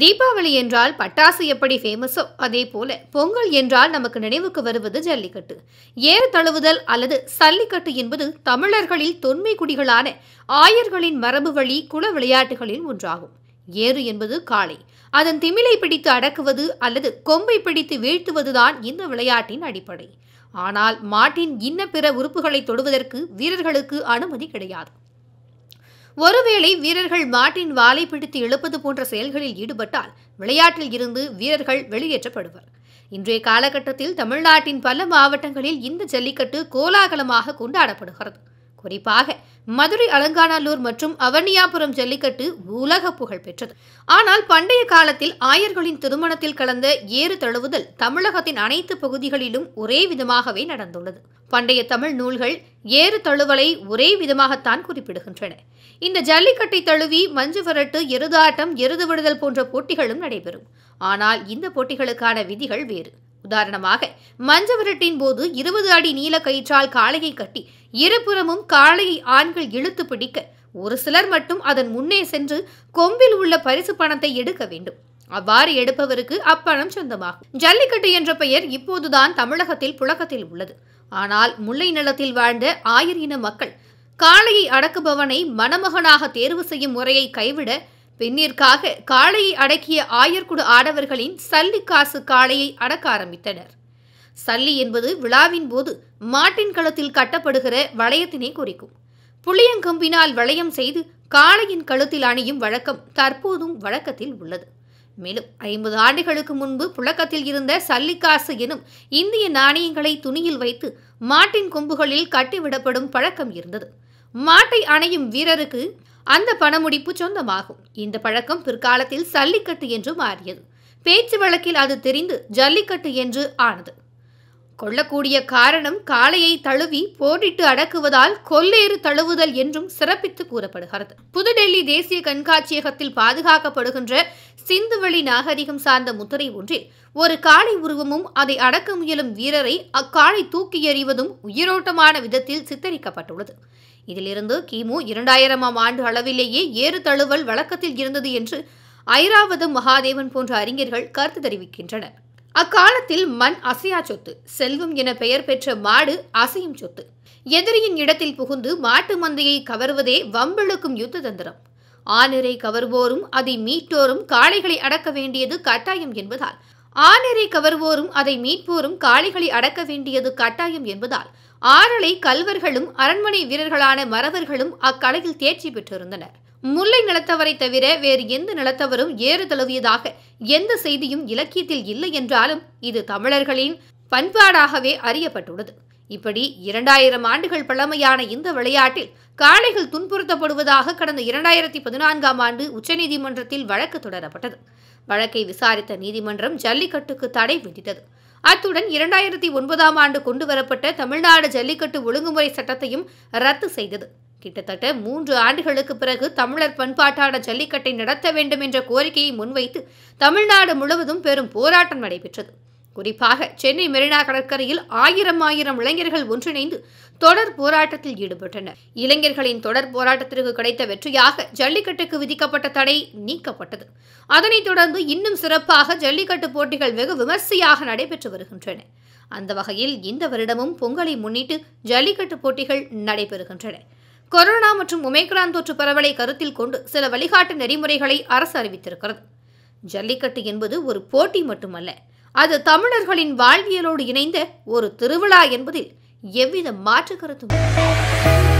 தீபாவளி என்றால் பட்டாசு எப்படி ஃபேமஸோ அதே போல பொங்கல் என்றால் நமக்கு நினைவுக்கு வருவது ஜல்லிக்கட்டு ஏறு தழுவுதல் அல்லது சல்லிக்கட்டு என்பது தமிழர்களில் தொன்மை குடிகளான ஆயர்களின் மரபு வழி குல விளையாட்டுகளில் ஒன்றாகும் ஏறு என்பது காளை அதன் திமிலை பிடித்து அடக்குவது அல்லது கொம்பை பிடித்து வீழ்த்துவதுதான் இந்த விளையாட்டின் அடிப்படை ஆனால் மாட்டின் இன்ன பிற உறுப்புகளை தொடுவதற்கு வீரர்களுக்கு அனுமதி கிடையாது ஒருவேளை வீரர்கள் மாட்டின் வாலை பிடித்து எழுப்பது போன்ற செயல்களில் ஈடுபட்டால் விளையாட்டில் இருந்து வீரர்கள் வெளியேற்றப்படுவர் இன்றைய காலகட்டத்தில் தமிழ்நாட்டின் பல மாவட்டங்களில் இந்த ஜல்லிக்கட்டு கோலாகலமாக கொண்டாடப்படுகிறது குறிப்பாக மதுரை அலங்காநல்லூர் மற்றும் அவனியாபுரம் ஜல்லிக்கட்டு உலக புகழ் பெற்றது ஆனால் பண்டைய காலத்தில் ஆயர்களின் திருமணத்தில் கலந்த ஏறு தழுவுதல் தமிழகத்தின் அனைத்து பகுதிகளிலும் ஒரே விதமாகவே நடந்துள்ளது பண்டைய தமிழ் நூல்கள் ஏறு தழுவலை ஒரே விதமாகத்தான் குறிப்பிடுகின்றன இந்த ஜல்லிக்கட்டை தழுவி மஞ்சு விரட்டு எருதாட்டம் எருது விடுதல் போன்ற போட்டிகளும் நடைபெறும் ஆனால் இந்த போட்டிகளுக்கான விதிகள் வேறு உதாரணமாக மஞ்சவிரட்டின் விரட்டின் போது இருபது அடி நீல கயிற்றால் காளையை கட்டி இருபுறமும் காளையை ஆண்கள் இழுத்து பிடிக்க ஒரு சிலர் மட்டும் அதன் முன்னே சென்று கொம்பில் உள்ள பரிசு பணத்தை எடுக்க வேண்டும் அவ்வாறு எடுப்பவருக்கு அப்பணம் சொந்தமாகும் ஜல்லிக்கட்டு என்ற பெயர் இப்போதுதான் தமிழகத்தில் புழக்கத்தில் உள்ளது ஆனால் முல்லை நிலத்தில் வாழ்ந்த ஆயர் இன மக்கள் காளையை அடக்குபவனை மணமகனாக தேர்வு செய்யும் முறையை கைவிட பெண்ணிற்காக காளையை அடக்கிய ஆயர்குடு ஆடவர்களின் சல்லிக்காசு காளையை அடக்க ஆரம்பித்தனர் சல்லி என்பது விழாவின் போது மாட்டின் கழுத்தில் கட்டப்படுகிற வளையத்தினை குறிக்கும் புளியங்கம்பினால் வளையம் செய்து காளையின் கழுத்தில் அணியும் வழக்கம் தற்போதும் வழக்கத்தில் உள்ளது மேலும் ஐம்பது ஆண்டுகளுக்கு முன்பு புழக்கத்தில் இருந்த சல்லிக்காசு எனும் இந்திய நாணயங்களை துணியில் வைத்து மாட்டின் கொம்புகளில் கட்டிவிடப்படும் பழக்கம் இருந்தது மாட்டை அணையும் வீரருக்கு அந்த பணமுடிப்பு சொந்தமாகும் இந்த பழக்கம் பிற்காலத்தில் சல்லிக்கட்டு என்று மாறியது பேச்சு வழக்கில் அது தெரிந்து ஜல்லிக்கட்டு என்று ஆனது கொள்ளக்கூடிய காரணம் காளையை தழுவி போரிட்டு அடக்குவதால் கொல்லேறு தழுவுதல் என்றும் சிறப்பித்து கூறப்படுகிறது புதுடெல்லி தேசிய கண்காட்சியகத்தில் பாதுகாக்கப்படுகின்ற சிந்துவெளி நாகரிகம் சார்ந்த முத்திரை ஒன்றில் ஒரு காளை உருவமும் அதை அடக்க முயலும் வீரரை அக்காளை தூக்கி எறிவதும் உயிரோட்டமான விதத்தில் சித்தரிக்கப்பட்டுள்ளது இதிலிருந்து கிமு இரண்டாயிரமாம் ஆண்டு அளவிலேயே ஏறு தழுவல் வழக்கத்தில் இருந்தது என்று ஐராவதம் மகாதேவன் போன்ற அறிஞர்கள் கருத்து தெரிவிக்கின்றனர் அக்காலத்தில் மண் அசையா சொத்து செல்வம் என பெயர் பெற்ற மாடு அசையும் சொத்து எதிரியின் இடத்தில் புகுந்து மாட்டு மந்தையை கவர்வதே வம்பிழுக்கும் யுத்த தந்திரம் ஆனரை கவர்வோரும் அதை மீட்டோரும் காளைகளை அடக்க வேண்டியது கட்டாயம் என்பதால் ஆனரை கவர்வோரும் அதை மீட்போரும் காளைகளை அடக்க வேண்டியது கட்டாயம் என்பதால் ஆறலை கல்வர்களும் அரண்மனை வீரர்களான மறவர்களும் அக்கலையில் தேர்ச்சி பெற்றிருந்தனர் முல்லை நிலத்தவரை தவிர வேறு எந்த நிலத்தவரும் ஏறு தழுவியதாக எந்த செய்தியும் இலக்கியத்தில் இல்லை என்றாலும் இது தமிழர்களின் பண்பாடாகவே அறியப்பட்டுள்ளது இப்படி இரண்டாயிரம் ஆண்டுகள் பழமையான இந்த விளையாட்டில் காளைகள் துன்புறுத்தப்படுவதாக கடந்த இரண்டாயிரத்தி பதினான்காம் ஆண்டு உச்சநீதிமன்றத்தில் வழக்கு தொடரப்பட்டது வழக்கை விசாரித்த நீதிமன்றம் ஜல்லிக்கட்டுக்கு தடை விதித்தது அத்துடன் இரண்டாயிரத்தி ஒன்பதாம் ஆண்டு கொண்டுவரப்பட்ட தமிழ்நாடு ஜல்லிக்கட்டு ஒழுங்குமுறை சட்டத்தையும் ரத்து செய்தது கிட்டத்தட்ட மூன்று ஆண்டுகளுக்கு பிறகு தமிழர் பண்பாட்டான ஜல்லிக்கட்டை நடத்த வேண்டும் என்ற கோரிக்கையை முன்வைத்து தமிழ்நாடு முழுவதும் பெரும் போராட்டம் நடைபெற்றது குறிப்பாக சென்னை மெரினா கடற்கரையில் ஆயிரம் ஆயிரம் இளைஞர்கள் ஒன்றிணைந்து தொடர் போராட்டத்தில் ஈடுபட்டனர் இளைஞர்களின் தொடர் போராட்டத்திற்கு கிடைத்த வெற்றியாக ஜல்லிக்கட்டுக்கு விதிக்கப்பட்ட தடை நீக்கப்பட்டது அதனைத் தொடர்ந்து இன்னும் சிறப்பாக ஜல்லிக்கட்டு போட்டிகள் வெகு விமர்சையாக நடைபெற்று வருகின்றன அந்த வகையில் இந்த வருடமும் பொங்கலை முன்னிட்டு ஜல்லிக்கட்டு போட்டிகள் நடைபெறுகின்றன கொரோனா மற்றும் ஒமேக்ரான் தொற்று பரவலை கருத்தில் கொண்டு சில வழிகாட்டு நெறிமுறைகளை அரசு அறிவித்திருக்கிறது ஜல்லிக்கட்டு என்பது ஒரு போட்டி மட்டுமல்ல அது தமிழர்களின் வாழ்வியலோடு இணைந்த ஒரு திருவிழா என்பதில் எவ்வித மாற்று கருத்தும்